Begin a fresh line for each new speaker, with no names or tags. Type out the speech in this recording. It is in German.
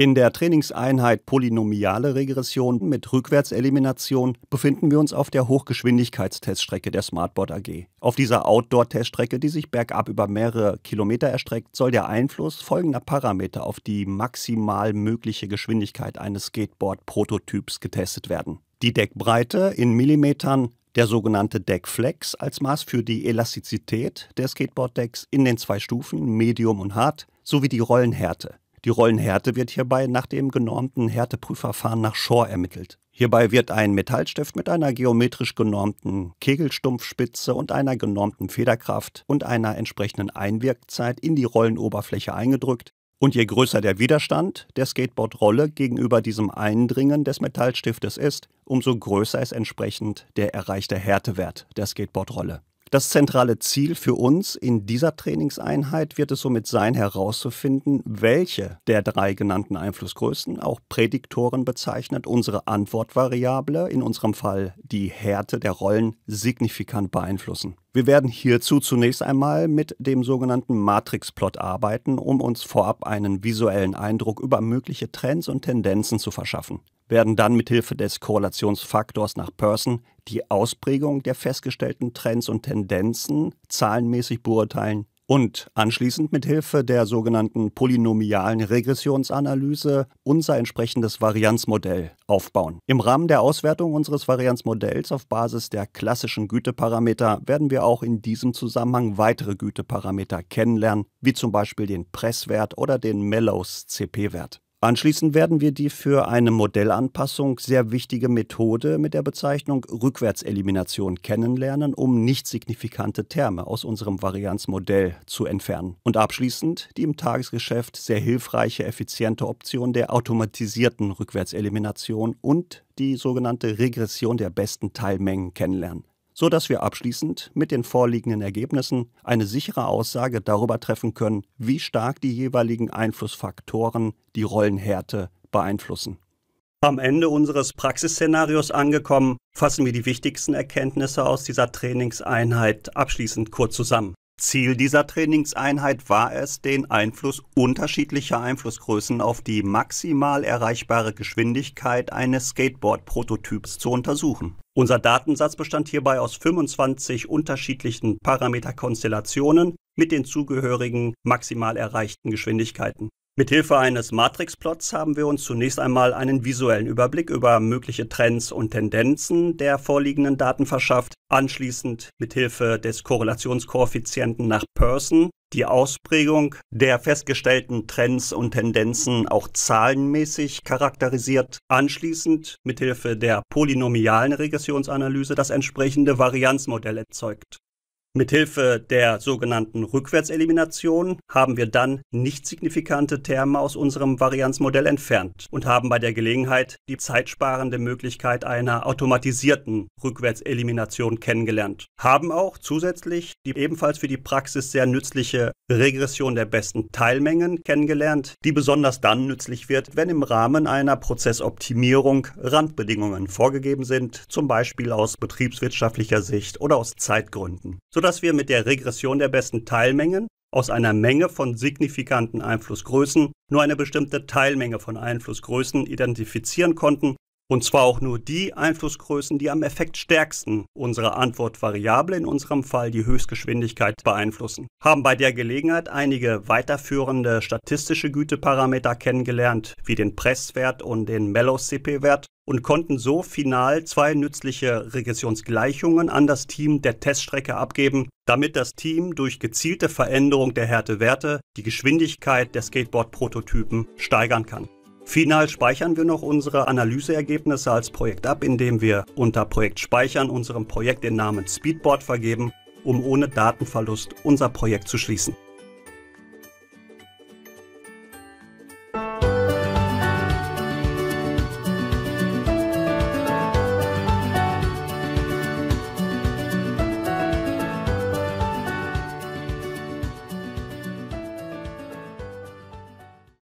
In der Trainingseinheit Polynomiale Regression mit Rückwärtselimination befinden wir uns auf der Hochgeschwindigkeitsteststrecke der Smartboard AG. Auf dieser Outdoor-Teststrecke, die sich bergab über mehrere Kilometer erstreckt, soll der Einfluss folgender Parameter auf die maximal mögliche Geschwindigkeit eines Skateboard-Prototyps getestet werden. Die Deckbreite in Millimetern, der sogenannte Deckflex als Maß für die Elastizität der Skateboarddecks in den zwei Stufen Medium und Hard sowie die Rollenhärte. Die Rollenhärte wird hierbei nach dem genormten Härteprüfverfahren nach Shore ermittelt. Hierbei wird ein Metallstift mit einer geometrisch genormten Kegelstumpfspitze und einer genormten Federkraft und einer entsprechenden Einwirkzeit in die Rollenoberfläche eingedrückt. Und je größer der Widerstand der Skateboardrolle gegenüber diesem Eindringen des Metallstiftes ist, umso größer ist entsprechend der erreichte Härtewert der Skateboardrolle. Das zentrale Ziel für uns in dieser Trainingseinheit wird es somit sein, herauszufinden, welche der drei genannten Einflussgrößen, auch Prädiktoren bezeichnet, unsere Antwortvariable, in unserem Fall die Härte der Rollen, signifikant beeinflussen. Wir werden hierzu zunächst einmal mit dem sogenannten Matrix-Plot arbeiten, um uns vorab einen visuellen Eindruck über mögliche Trends und Tendenzen zu verschaffen. Werden dann mithilfe des Korrelationsfaktors nach Person die Ausprägung der festgestellten Trends und Tendenzen zahlenmäßig beurteilen und anschließend mit Hilfe der sogenannten polynomialen Regressionsanalyse unser entsprechendes Varianzmodell aufbauen. Im Rahmen der Auswertung unseres Varianzmodells auf Basis der klassischen Güteparameter werden wir auch in diesem Zusammenhang weitere Güteparameter kennenlernen, wie zum Beispiel den Presswert oder den Mellows CP-Wert. Anschließend werden wir die für eine Modellanpassung sehr wichtige Methode mit der Bezeichnung Rückwärtselimination kennenlernen, um nicht signifikante Terme aus unserem Varianzmodell zu entfernen. Und abschließend die im Tagesgeschäft sehr hilfreiche, effiziente Option der automatisierten Rückwärtselimination und die sogenannte Regression der besten Teilmengen kennenlernen so dass wir abschließend mit den vorliegenden Ergebnissen eine sichere Aussage darüber treffen können, wie stark die jeweiligen Einflussfaktoren die Rollenhärte beeinflussen. Am Ende unseres Praxisszenarios angekommen, fassen wir die wichtigsten Erkenntnisse aus dieser Trainingseinheit abschließend kurz zusammen. Ziel dieser Trainingseinheit war es, den Einfluss unterschiedlicher Einflussgrößen auf die maximal erreichbare Geschwindigkeit eines Skateboard-Prototyps zu untersuchen. Unser Datensatz bestand hierbei aus 25 unterschiedlichen Parameterkonstellationen mit den zugehörigen maximal erreichten Geschwindigkeiten. Mithilfe eines Matrixplots haben wir uns zunächst einmal einen visuellen Überblick über mögliche Trends und Tendenzen der vorliegenden Daten verschafft, anschließend mithilfe des Korrelationskoeffizienten nach Person die Ausprägung der festgestellten Trends und Tendenzen auch zahlenmäßig charakterisiert, anschließend mithilfe der polynomialen Regressionsanalyse das entsprechende Varianzmodell erzeugt. Mithilfe der sogenannten Rückwärtselimination haben wir dann nicht signifikante Terme aus unserem Varianzmodell entfernt und haben bei der Gelegenheit die zeitsparende Möglichkeit einer automatisierten Rückwärtselimination kennengelernt. Haben auch zusätzlich die ebenfalls für die Praxis sehr nützliche Regression der besten Teilmengen kennengelernt, die besonders dann nützlich wird, wenn im Rahmen einer Prozessoptimierung Randbedingungen vorgegeben sind, zum Beispiel aus betriebswirtschaftlicher Sicht oder aus Zeitgründen. Sodass dass wir mit der Regression der besten Teilmengen aus einer Menge von signifikanten Einflussgrößen nur eine bestimmte Teilmenge von Einflussgrößen identifizieren konnten, und zwar auch nur die Einflussgrößen, die am effektstärksten unsere Antwortvariable, in unserem Fall die Höchstgeschwindigkeit, beeinflussen. Haben bei der Gelegenheit einige weiterführende statistische Güteparameter kennengelernt, wie den Presswert und den Mellow-CP-Wert und konnten so final zwei nützliche Regressionsgleichungen an das Team der Teststrecke abgeben, damit das Team durch gezielte Veränderung der Härtewerte die Geschwindigkeit der Skateboard-Prototypen steigern kann. Final speichern wir noch unsere Analyseergebnisse als Projekt ab, indem wir unter Projekt Speichern unserem Projekt den Namen Speedboard vergeben, um ohne Datenverlust unser Projekt zu schließen.